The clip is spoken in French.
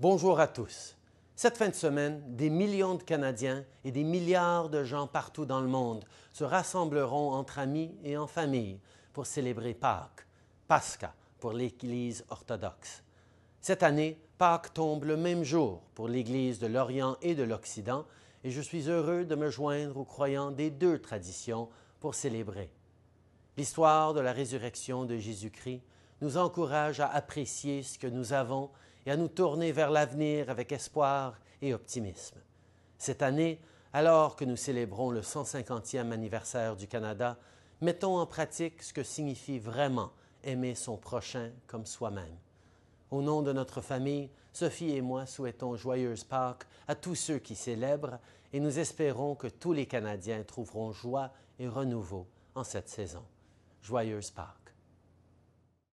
Bonjour à tous. Cette fin de semaine, des millions de Canadiens et des milliards de gens partout dans le monde se rassembleront entre amis et en famille pour célébrer Pâques, Pascha pour l'Église orthodoxe. Cette année, Pâques tombe le même jour pour l'Église de l'Orient et de l'Occident, et je suis heureux de me joindre aux croyants des deux traditions pour célébrer. L'histoire de la résurrection de Jésus-Christ nous encourage à apprécier ce que nous avons et à nous tourner vers l'avenir avec espoir et optimisme. Cette année, alors que nous célébrons le 150e anniversaire du Canada, mettons en pratique ce que signifie vraiment aimer son prochain comme soi-même. Au nom de notre famille, Sophie et moi souhaitons joyeuse Pâques à tous ceux qui célèbrent et nous espérons que tous les Canadiens trouveront joie et renouveau en cette saison. Joyeuse Pâques.